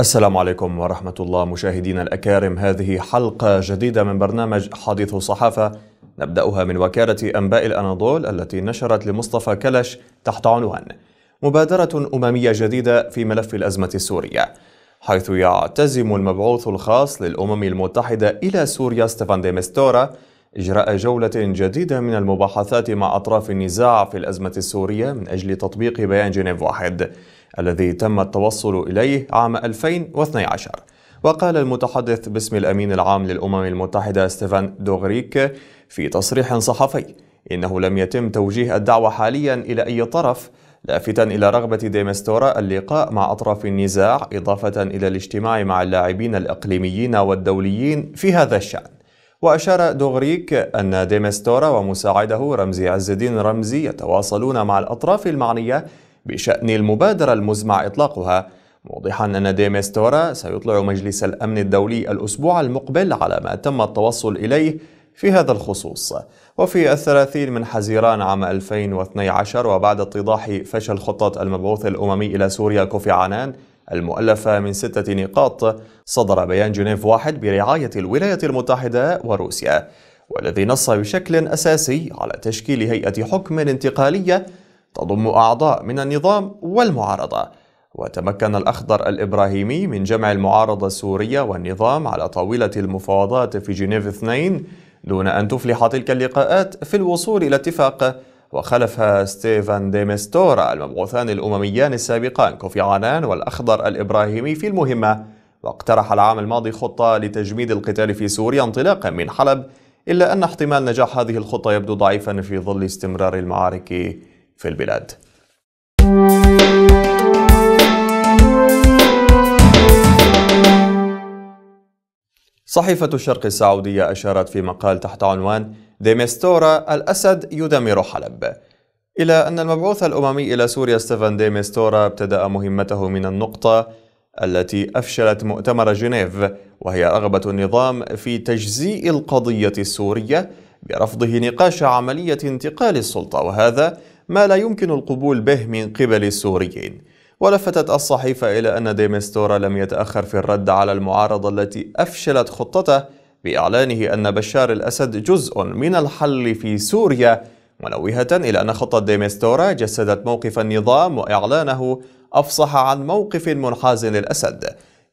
السلام عليكم ورحمة الله مشاهدينا الأكارم هذه حلقة جديدة من برنامج حديث الصحافة نبدأها من وكالة أنباء الأناضول التي نشرت لمصطفى كلش تحت عنوان مبادرة أممية جديدة في ملف الأزمة السورية حيث يعتزم المبعوث الخاص للأمم المتحدة إلى سوريا ستيفان دي ميستورا إجراء جولة جديدة من المباحثات مع أطراف النزاع في الأزمة السورية من أجل تطبيق بيان جنيف واحد الذي تم التوصل إليه عام 2012 وقال المتحدث باسم الأمين العام للأمم المتحدة ستيفان دوغريك في تصريح صحفي إنه لم يتم توجيه الدعوة حاليا إلى أي طرف لافتا إلى رغبة ديمستورا اللقاء مع أطراف النزاع إضافة إلى الاجتماع مع اللاعبين الإقليميين والدوليين في هذا الشأن وأشار دوغريك أن ديمستورا ومساعده رمزي عز الدين رمزي يتواصلون مع الأطراف المعنية بشأن المبادرة المزمع إطلاقها موضحا أن ديمستورا سيطلع مجلس الأمن الدولي الأسبوع المقبل على ما تم التوصل إليه في هذا الخصوص وفي الثلاثين من حزيران عام 2012 وبعد اتضاح فشل خطة المبعوث الأممي إلى سوريا كوفي عنان المؤلفة من ستة نقاط صدر بيان جنيف واحد برعاية الولايات المتحدة وروسيا والذي نص بشكل أساسي على تشكيل هيئة حكم انتقالية تضم أعضاء من النظام والمعارضة وتمكن الأخضر الإبراهيمي من جمع المعارضة السورية والنظام على طاولة المفاوضات في جنيف 2 دون أن تفلح تلك اللقاءات في الوصول إلى اتفاق وخلفها ستيفان ديمستورا المبعوثان الأمميان السابقان كوفي عنان والأخضر الإبراهيمي في المهمة واقترح العام الماضي خطة لتجميد القتال في سوريا انطلاقا من حلب إلا أن احتمال نجاح هذه الخطة يبدو ضعيفا في ظل استمرار المعارك في البلاد صحيفة الشرق السعودية أشارت في مقال تحت عنوان ديمستورا الأسد يدمر حلب إلى أن المبعوث الأممي إلى سوريا ستيفان ديمستورا ابتدأ مهمته من النقطة التي أفشلت مؤتمر جنيف وهي رغبة النظام في تجزيء القضية السورية برفضه نقاش عملية انتقال السلطة وهذا ما لا يمكن القبول به من قبل السوريين ولفتت الصحيفة إلى أن ديمستورا لم يتأخر في الرد على المعارضة التي أفشلت خطته بإعلانه أن بشار الأسد جزء من الحل في سوريا منوهة إلى أن خطة ديمستورا جسدت موقف النظام وإعلانه أفصح عن موقف منحاز للأسد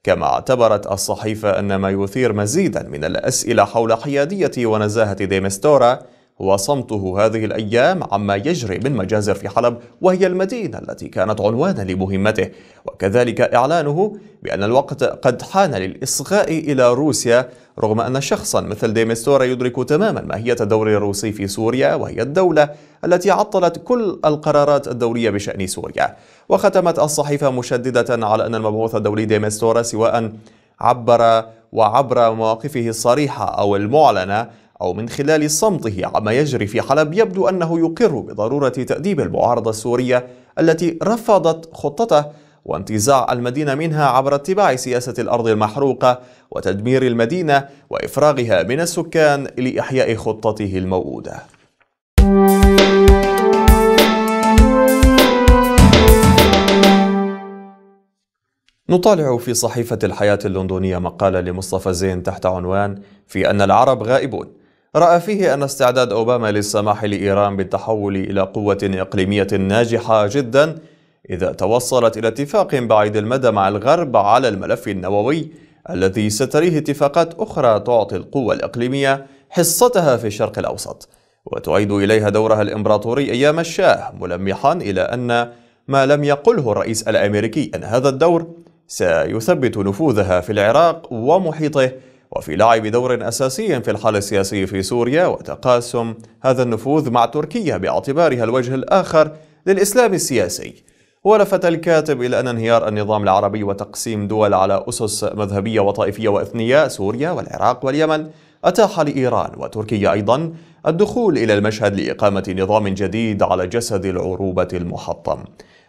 كما اعتبرت الصحيفة أن ما يثير مزيدا من الأسئلة حول حيادية ونزاهة ديمستورا وصمته هذه الأيام عما يجري من مجازر في حلب وهي المدينة التي كانت عنوانا لمهمته وكذلك إعلانه بأن الوقت قد حان للإصغاء إلى روسيا رغم أن شخصا مثل ديمستورا يدرك تماما ماهية الدور الروسي في سوريا وهي الدولة التي عطلت كل القرارات الدولية بشأن سوريا وختمت الصحيفة مشددة على أن المبعوث الدولي ديمستورا سواء عبر وعبر مواقفه الصريحة أو المعلنة أو من خلال صمته عما يجري في حلب يبدو أنه يقر بضرورة تأديب المعارضة السورية التي رفضت خطته وانتزاع المدينة منها عبر اتباع سياسة الأرض المحروقة وتدمير المدينة وإفراغها من السكان لإحياء خطته الموؤودة. نطالع في صحيفة الحياة اللندنية مقالة لمصطفى زين تحت عنوان في أن العرب غائبون رأى فيه أن استعداد أوباما للسماح لإيران بالتحول إلى قوة إقليمية ناجحة جدا إذا توصلت إلى اتفاق بعيد المدى مع الغرب على الملف النووي الذي ستريه اتفاقات أخرى تعطي القوة الإقليمية حصتها في الشرق الأوسط وتعيد إليها دورها الإمبراطوري أيام الشاه ملمحا إلى أن ما لم يقله الرئيس الأمريكي أن هذا الدور سيثبت نفوذها في العراق ومحيطه وفي لعب دور أساسي في الحال السياسي في سوريا وتقاسم هذا النفوذ مع تركيا باعتبارها الوجه الآخر للإسلام السياسي ولفت الكاتب إلى أن انهيار النظام العربي وتقسيم دول على أسس مذهبية وطائفية وإثنية سوريا والعراق واليمن أتاح لإيران وتركيا أيضا الدخول إلى المشهد لإقامة نظام جديد على جسد العروبة المحطم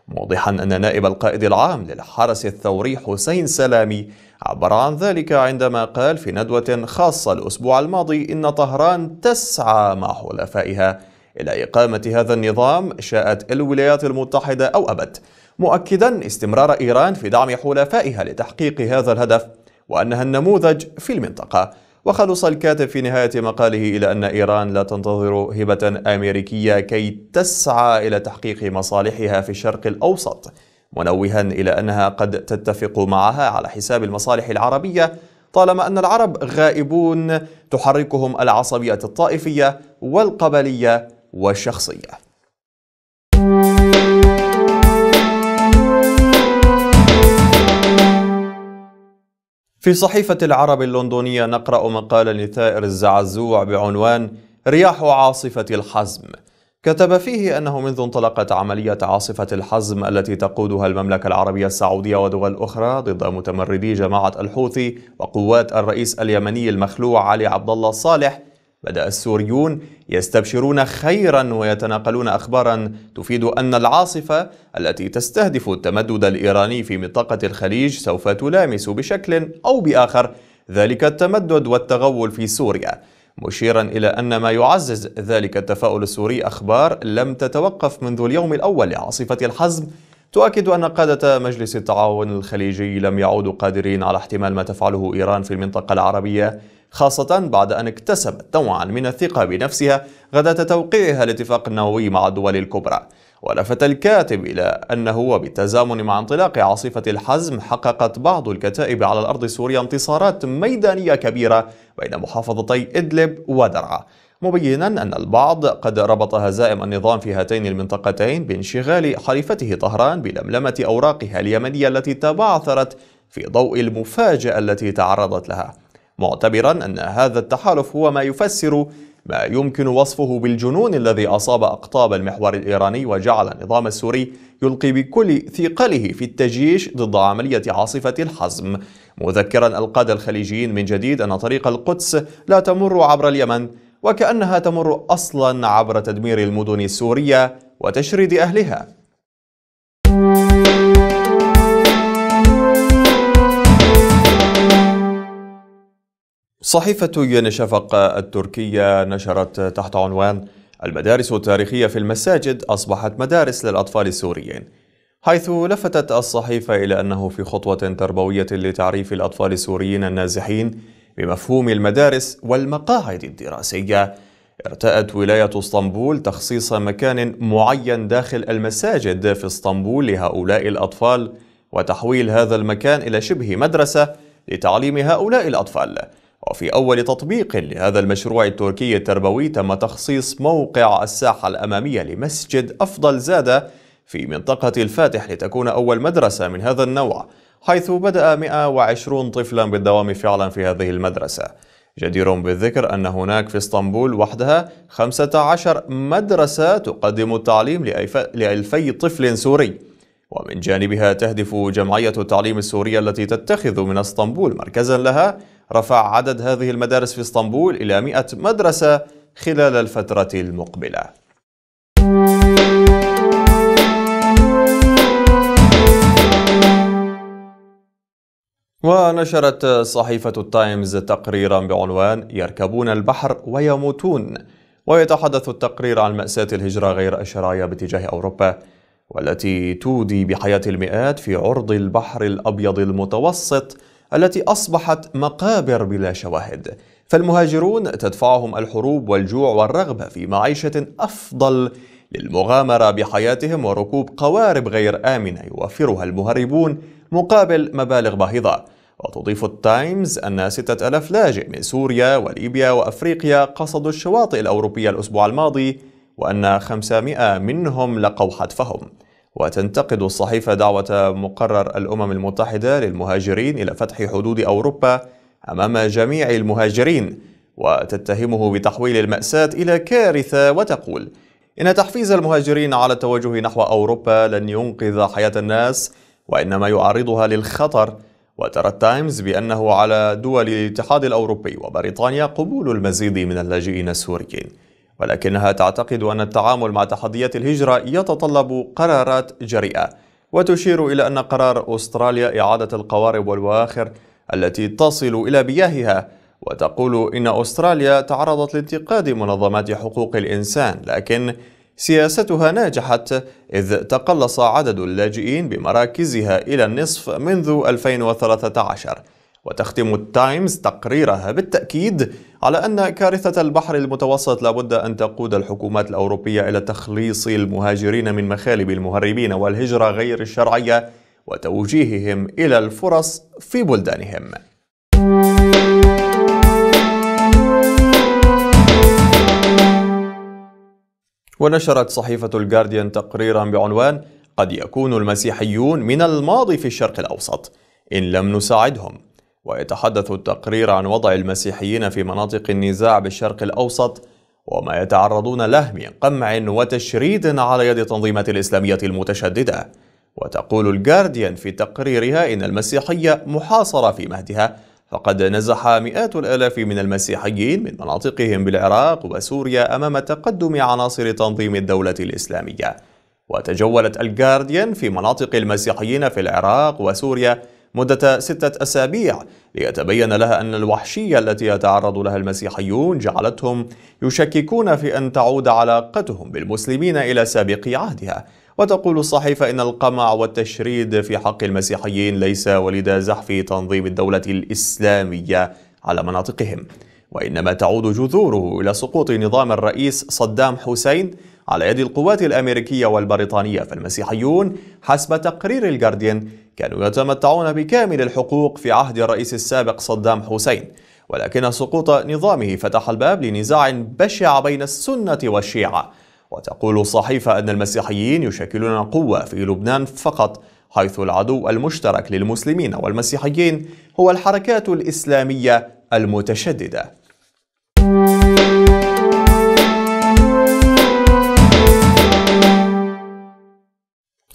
موضحا أن نائب القائد العام للحرس الثوري حسين سلامي عبر عن ذلك عندما قال في ندوة خاصة الأسبوع الماضي إن طهران تسعى مع حلفائها إلى إقامة هذا النظام شاءت الولايات المتحدة أو أبت مؤكدا استمرار إيران في دعم حلفائها لتحقيق هذا الهدف وأنها النموذج في المنطقة وخلص الكاتب في نهاية مقاله إلى أن إيران لا تنتظر هبة أمريكية كي تسعى إلى تحقيق مصالحها في الشرق الأوسط منوها إلى أنها قد تتفق معها على حساب المصالح العربية طالما أن العرب غائبون تحركهم العصبية الطائفية والقبلية والشخصية في صحيفة العرب اللندنية نقرأ مقالا لثائر الزعزوع بعنوان رياح عاصفة الحزم كتب فيه أنه منذ انطلقت عملية عاصفة الحزم التي تقودها المملكة العربية السعودية ودول أخرى ضد متمردي جماعة الحوثي وقوات الرئيس اليمني المخلوع علي عبد الله صالح بدأ السوريون يستبشرون خيرا ويتناقلون أخبارا تفيد أن العاصفة التي تستهدف التمدد الإيراني في منطقة الخليج سوف تلامس بشكل أو بآخر ذلك التمدد والتغول في سوريا مشيرا إلى أن ما يعزز ذلك التفاؤل السوري أخبار لم تتوقف منذ اليوم الأول لعاصفة الحزم تؤكد أن قادة مجلس التعاون الخليجي لم يعودوا قادرين على احتمال ما تفعله إيران في المنطقة العربية خاصة بعد أن اكتسبت نوعا من الثقة بنفسها غدا توقيعها الاتفاق النووي مع الدول الكبرى ولفت الكاتب إلى أنه وبالتزامن مع انطلاق عاصفة الحزم حققت بعض الكتائب على الأرض السورية انتصارات ميدانية كبيرة بين محافظتي إدلب ودرعا مبينا أن البعض قد ربط هزائم النظام في هاتين المنطقتين بانشغال حليفته طهران بلملمة أوراقها اليمنية التي تبعثرت في ضوء المفاجأة التي تعرضت لها معتبرا أن هذا التحالف هو ما يفسر ما يمكن وصفه بالجنون الذي أصاب أقطاب المحور الإيراني وجعل النظام السوري يلقي بكل ثقله في التجيش ضد عملية عاصفة الحزم مذكرا القادة الخليجيين من جديد أن طريق القدس لا تمر عبر اليمن وكأنها تمر أصلا عبر تدمير المدن السورية وتشريد أهلها صحيفة ين شفق التركية نشرت تحت عنوان المدارس التاريخية في المساجد أصبحت مدارس للأطفال السوريين حيث لفتت الصحيفة إلى أنه في خطوة تربوية لتعريف الأطفال السوريين النازحين بمفهوم المدارس والمقاعد الدراسية ارتأت ولاية اسطنبول تخصيص مكان معين داخل المساجد في اسطنبول لهؤلاء الأطفال وتحويل هذا المكان إلى شبه مدرسة لتعليم هؤلاء الأطفال وفي أول تطبيق لهذا المشروع التركي التربوي تم تخصيص موقع الساحة الأمامية لمسجد أفضل زادة في منطقة الفاتح لتكون أول مدرسة من هذا النوع حيث بدأ 120 طفلا بالدوام فعلا في هذه المدرسة جدير بالذكر أن هناك في اسطنبول وحدها 15 مدرسة تقدم التعليم لألفي طفل سوري ومن جانبها تهدف جمعية التعليم السورية التي تتخذ من اسطنبول مركزا لها رفع عدد هذه المدارس في اسطنبول إلى 100 مدرسة خلال الفترة المقبلة ونشرت صحيفة التايمز تقريرا بعنوان يركبون البحر ويموتون ويتحدث التقرير عن مأساة الهجرة غير الشرعية باتجاه أوروبا والتي تودي بحياة المئات في عرض البحر الأبيض المتوسط التي أصبحت مقابر بلا شواهد فالمهاجرون تدفعهم الحروب والجوع والرغبة في معيشة أفضل للمغامرة بحياتهم وركوب قوارب غير آمنة يوفرها المهربون مقابل مبالغ باهظة وتضيف التايمز أن ستة ألاف لاجئ من سوريا وليبيا وأفريقيا قصدوا الشواطئ الأوروبية الأسبوع الماضي وأن 500 منهم لقوا حتفهم وتنتقد الصحيفة دعوة مقرر الأمم المتحدة للمهاجرين إلى فتح حدود أوروبا أمام جميع المهاجرين وتتهمه بتحويل المأساة إلى كارثة وتقول إن تحفيز المهاجرين على التوجه نحو أوروبا لن ينقذ حياة الناس وإنما يعرضها للخطر وترى التايمز بأنه على دول الاتحاد الأوروبي وبريطانيا قبول المزيد من اللاجئين السوريين ولكنها تعتقد أن التعامل مع تحديات الهجرة يتطلب قرارات جريئة وتشير إلى أن قرار أستراليا إعادة القوارب والبواخر التي تصل إلى بياهها وتقول إن أستراليا تعرضت لانتقاد منظمات حقوق الإنسان لكن سياستها نجحت إذ تقلص عدد اللاجئين بمراكزها إلى النصف منذ 2013 وتختم التايمز تقريرها بالتأكيد على أن كارثة البحر المتوسط لابد أن تقود الحكومات الأوروبية إلى تخليص المهاجرين من مخالب المهربين والهجرة غير الشرعية وتوجيههم إلى الفرص في بلدانهم ونشرت صحيفة الجارديان تقريرا بعنوان قد يكون المسيحيون من الماضي في الشرق الأوسط إن لم نساعدهم ويتحدث التقرير عن وضع المسيحيين في مناطق النزاع بالشرق الأوسط وما يتعرضون له من قمع وتشريد على يد التنظيمات الإسلامية المتشددة وتقول الجارديان في تقريرها إن المسيحية محاصرة في مهدها فقد نزح مئات الآلاف من المسيحيين من مناطقهم بالعراق وسوريا أمام تقدم عناصر تنظيم الدولة الإسلامية وتجولت الجارديان في مناطق المسيحيين في العراق وسوريا مدة ستة أسابيع ليتبين لها أن الوحشية التي يتعرض لها المسيحيون جعلتهم يشككون في أن تعود علاقتهم بالمسلمين إلى سابق عهدها وتقول الصحيفة إن القمع والتشريد في حق المسيحيين ليس ولد زحف تنظيم الدولة الإسلامية على مناطقهم وإنما تعود جذوره إلى سقوط نظام الرئيس صدام حسين على يد القوات الأمريكية والبريطانية فالمسيحيون حسب تقرير الجارديان كانوا يتمتعون بكامل الحقوق في عهد الرئيس السابق صدام حسين ولكن سقوط نظامه فتح الباب لنزاع بشع بين السنة والشيعة وتقول الصحيفة أن المسيحيين يشكلون قوة في لبنان فقط حيث العدو المشترك للمسلمين والمسيحيين هو الحركات الإسلامية المتشددة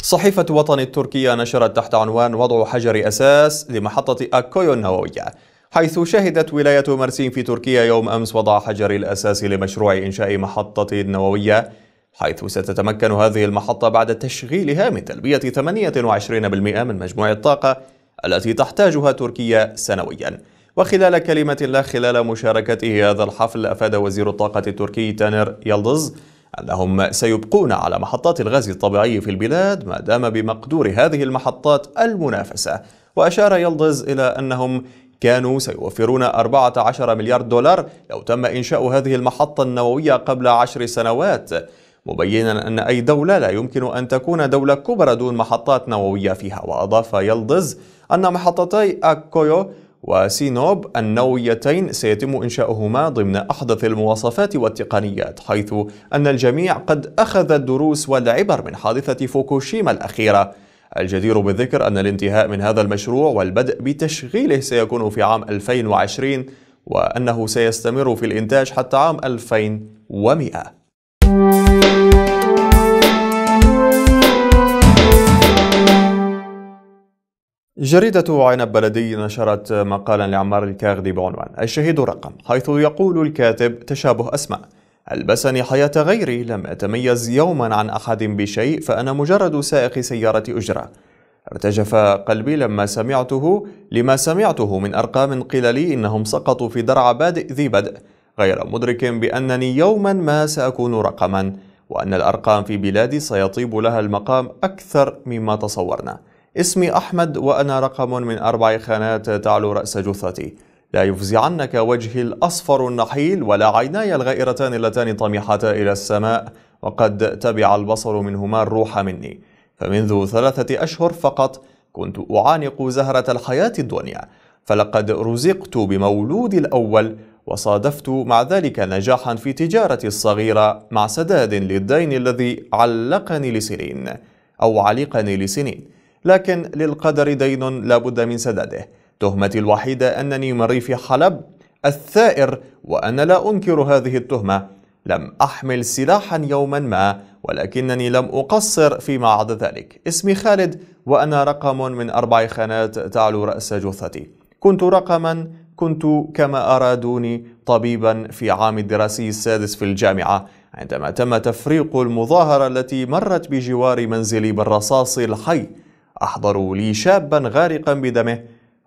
صحيفة وطن التركية نشرت تحت عنوان وضع حجر أساس لمحطة أكويو النووية حيث شهدت ولاية مرسين في تركيا يوم أمس وضع حجر الأساس لمشروع إنشاء محطة نووية حيث ستتمكن هذه المحطة بعد تشغيلها من تلبية 28% من مجموع الطاقة التي تحتاجها تركيا سنوياً وخلال كلمة له خلال مشاركته هذا الحفل أفاد وزير الطاقة التركي تانر يلدز أنهم سيبقون على محطات الغاز الطبيعي في البلاد ما دام بمقدور هذه المحطات المنافسة وأشار يلدز إلى أنهم كانوا سيوفرون 14 مليار دولار لو تم إنشاء هذه المحطة النووية قبل عشر سنوات مبينا أن أي دولة لا يمكن أن تكون دولة كبرى دون محطات نووية فيها وأضاف يلدز أن محطتي أكويو وسينوب النوويتين سيتم إنشاؤهما ضمن أحدث المواصفات والتقنيات حيث أن الجميع قد أخذ الدروس والعبر من حادثة فوكوشيما الأخيرة الجدير بالذكر أن الانتهاء من هذا المشروع والبدء بتشغيله سيكون في عام 2020 وأنه سيستمر في الإنتاج حتى عام 2100 جريدة عنب بلدي نشرت مقالا لعمار الكاغدي بعنوان الشهيد رقم حيث يقول الكاتب تشابه أسماء ألبسني حياة غيري لم أتميز يوما عن أحد بشيء فأنا مجرد سائق سيارة أجرة ارتجف قلبي لما سمعته لما سمعته من أرقام قيل لي إنهم سقطوا في درع بادئ ذي بدء غير مدرك بأنني يوما ما سأكون رقما وأن الأرقام في بلادي سيطيب لها المقام أكثر مما تصورنا اسمي أحمد وأنا رقم من أربع خانات تعلو رأس جثتي لا يفزعنك وجهي الأصفر النحيل ولا عيناي الغائرتان اللتان طمحتا إلى السماء وقد تبع البصر منهما الروح مني فمنذ ثلاثة أشهر فقط كنت أعانق زهرة الحياة الدنيا فلقد رزقت بمولود الأول وصادفت مع ذلك نجاحا في تجارتي الصغيرة مع سداد للدين الذي علقني لسنين أو علقني لسنين لكن للقدر دين لا بد من سداده تهمتي الوحيدة أنني في حلب الثائر وأنا لا أنكر هذه التهمة لم أحمل سلاحا يوما ما ولكنني لم أقصر فيما عدا ذلك اسمي خالد وأنا رقم من أربع خانات تعلو رأس جثتي كنت رقما كنت كما أرادوني طبيبا في عام الدراسي السادس في الجامعة عندما تم تفريق المظاهرة التي مرت بجوار منزلي بالرصاص الحي أحضروا لي شابا غارقا بدمه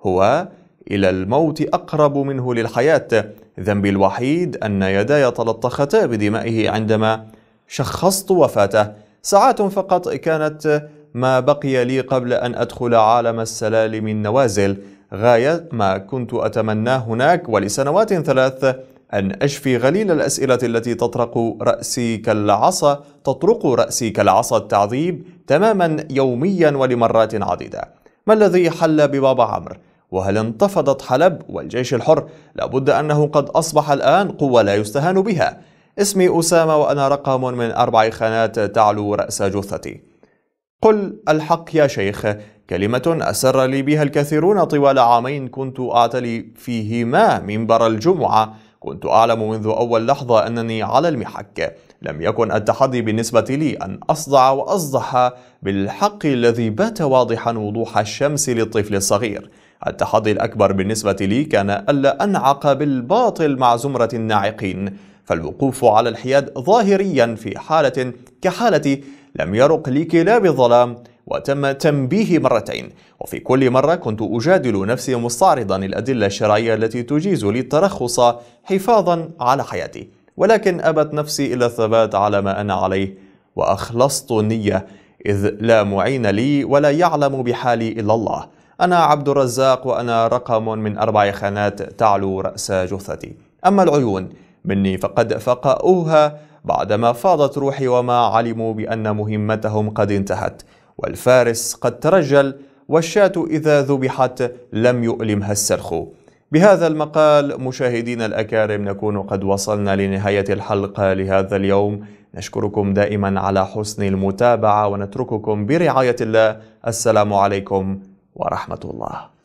هو إلى الموت أقرب منه للحياة ذنبي الوحيد أن يداي تلطختا بدمائه عندما شخصت وفاته ساعات فقط كانت ما بقي لي قبل أن أدخل عالم السلالم النوازل غاية ما كنت أتمناه هناك ولسنوات ثلاث أن أشفي غليل الأسئلة التي تطرق رأسي كالعصا تطرق رأسي كالعصا التعذيب تماما يوميا ولمرات عديدة ما الذي حل ببابا عمرو؟ وهل انتفضت حلب والجيش الحر؟ لابد أنه قد أصبح الآن قوة لا يستهان بها اسمي أسامة وأنا رقم من أربع خانات تعلو رأس جثتي قل الحق يا شيخ كلمة أسر لي بها الكثيرون طوال عامين كنت أعتلي فيهما منبر الجمعة كنت أعلم منذ أول لحظة أنني على المحك لم يكن التحدي بالنسبة لي أن أصدع وأصدح بالحق الذي بات واضحا وضوح الشمس للطفل الصغير التحدي الأكبر بالنسبة لي كان ألا أنعق بالباطل مع زمرة الناعقين فالوقوف على الحياد ظاهريا في حالة كحالتي لم يرق لكلاب الظلام وتم تنبيهي مرتين وفي كل مرة كنت أجادل نفسي مستعرضا الأدلة الشرعية التي تجيز لي الترخص حفاظا على حياتي ولكن أبت نفسي إلى الثبات على ما أنا عليه وأخلصت النية إذ لا معين لي ولا يعلم بحالي إلا الله أنا عبد الرزاق وأنا رقم من أربع خانات تعلو رأس جثتي أما العيون مني فقد فقأوها بعدما فاضت روحي وما علموا بأن مهمتهم قد انتهت والفارس قد ترجل والشاة إذا ذبحت لم يؤلمها السرخ بهذا المقال مشاهدينا الأكارم نكون قد وصلنا لنهاية الحلقة لهذا اليوم نشكركم دائما على حسن المتابعة ونترككم برعاية الله السلام عليكم ورحمة الله